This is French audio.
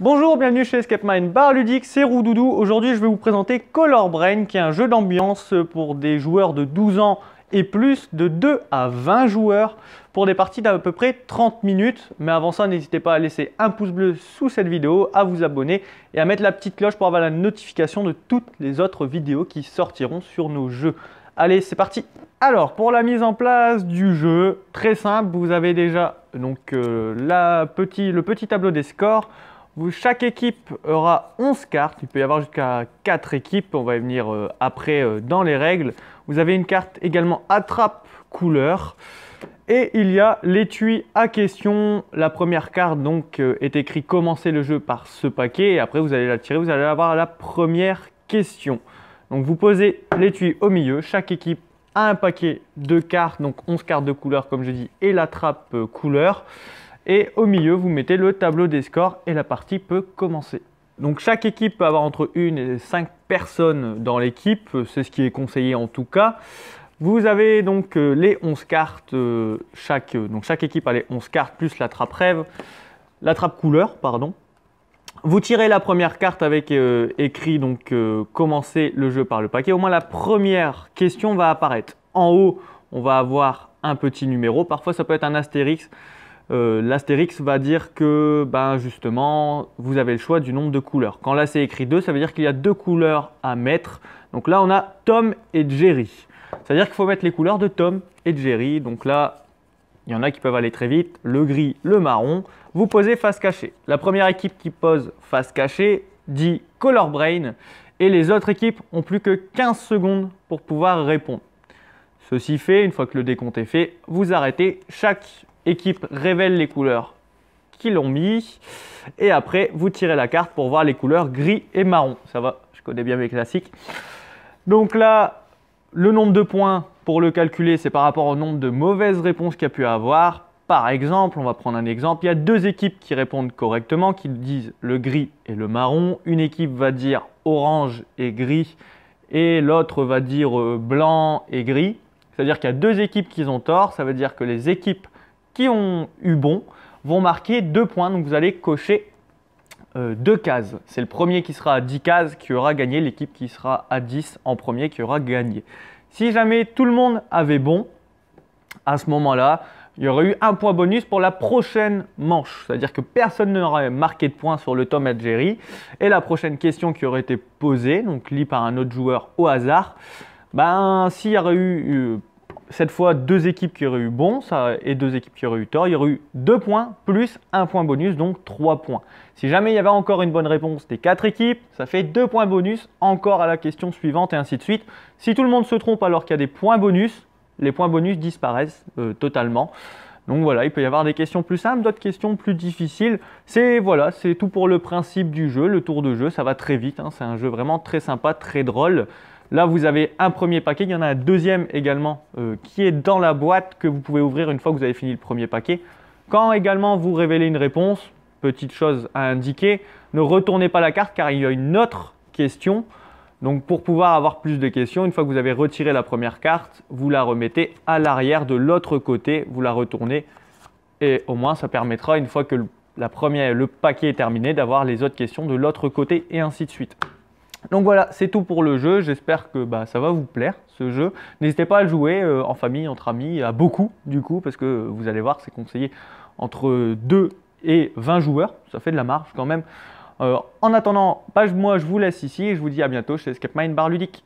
Bonjour, bienvenue chez Escape Mind Bar Ludique, c'est Roudoudou. Aujourd'hui, je vais vous présenter Color Brain, qui est un jeu d'ambiance pour des joueurs de 12 ans et plus, de 2 à 20 joueurs, pour des parties d'à peu près 30 minutes. Mais avant ça, n'hésitez pas à laisser un pouce bleu sous cette vidéo, à vous abonner et à mettre la petite cloche pour avoir la notification de toutes les autres vidéos qui sortiront sur nos jeux. Allez, c'est parti Alors, pour la mise en place du jeu, très simple, vous avez déjà donc, euh, le petit tableau des scores, chaque équipe aura 11 cartes. Il peut y avoir jusqu'à 4 équipes. On va y venir euh, après euh, dans les règles. Vous avez une carte également attrape couleur. Et il y a l'étui à question. La première carte donc euh, est écrite « commencer le jeu par ce paquet. Et après vous allez la tirer, vous allez avoir la première question. Donc vous posez l'étui au milieu. Chaque équipe a un paquet de cartes, donc 11 cartes de couleur comme je dis, et l'attrape couleur. Et au milieu, vous mettez le tableau des scores et la partie peut commencer. Donc chaque équipe peut avoir entre une et cinq personnes dans l'équipe, c'est ce qui est conseillé en tout cas. Vous avez donc euh, les 11 cartes, euh, chaque, euh, donc chaque équipe a les 11 cartes plus la trappe rêve, la trappe couleur, pardon. Vous tirez la première carte avec écrit donc commencer le jeu par le paquet. Au moins la première question va apparaître. En haut, on va avoir un petit numéro. Parfois, ça peut être un astérix. Euh, l'astérix va dire que ben justement vous avez le choix du nombre de couleurs. Quand là c'est écrit 2, ça veut dire qu'il y a deux couleurs à mettre. Donc là on a Tom et Jerry. C'est-à-dire qu'il faut mettre les couleurs de Tom et Jerry. Donc là, il y en a qui peuvent aller très vite, le gris, le marron. Vous posez face cachée. La première équipe qui pose face cachée dit Color Brain et les autres équipes ont plus que 15 secondes pour pouvoir répondre. Ceci fait, une fois que le décompte est fait, vous arrêtez chaque équipe révèle les couleurs qu'ils l'ont mis. Et après, vous tirez la carte pour voir les couleurs gris et marron. Ça va, je connais bien mes classiques. Donc là, le nombre de points pour le calculer, c'est par rapport au nombre de mauvaises réponses qu'il y a pu avoir. Par exemple, on va prendre un exemple, il y a deux équipes qui répondent correctement, qui disent le gris et le marron. Une équipe va dire orange et gris et l'autre va dire euh, blanc et gris. C'est-à-dire qu'il y a deux équipes qui ont tort, ça veut dire que les équipes ont eu bon vont marquer deux points. Donc vous allez cocher euh, deux cases. C'est le premier qui sera à 10 cases qui aura gagné, l'équipe qui sera à 10 en premier qui aura gagné. Si jamais tout le monde avait bon, à ce moment-là, il y aurait eu un point bonus pour la prochaine manche. C'est-à-dire que personne n'aurait marqué de points sur le Tom Jerry Et la prochaine question qui aurait été posée, donc lit par un autre joueur au hasard, ben, s'il y aurait eu euh, cette fois deux équipes qui auraient eu bon ça, et deux équipes qui auraient eu tort. Il y aurait eu deux points plus un point bonus, donc trois points. Si jamais il y avait encore une bonne réponse des quatre équipes, ça fait deux points bonus encore à la question suivante et ainsi de suite. Si tout le monde se trompe alors qu'il y a des points bonus, les points bonus disparaissent euh, totalement. Donc voilà, il peut y avoir des questions plus simples, d'autres questions plus difficiles. C'est voilà, c'est tout pour le principe du jeu, le tour de jeu, ça va très vite. Hein. c'est un jeu vraiment très sympa, très drôle. Là, vous avez un premier paquet, il y en a un deuxième également euh, qui est dans la boîte que vous pouvez ouvrir une fois que vous avez fini le premier paquet. Quand également vous révélez une réponse, petite chose à indiquer, ne retournez pas la carte car il y a une autre question. Donc pour pouvoir avoir plus de questions, une fois que vous avez retiré la première carte, vous la remettez à l'arrière de l'autre côté, vous la retournez et au moins ça permettra une fois que la première, le paquet est terminé d'avoir les autres questions de l'autre côté et ainsi de suite. Donc voilà, c'est tout pour le jeu. J'espère que bah, ça va vous plaire ce jeu. N'hésitez pas à le jouer euh, en famille, entre amis, à beaucoup du coup, parce que euh, vous allez voir, c'est conseillé entre 2 et 20 joueurs. Ça fait de la marge quand même. Euh, en attendant, moi, je vous laisse ici et je vous dis à bientôt chez Escape Mind Bar Ludique.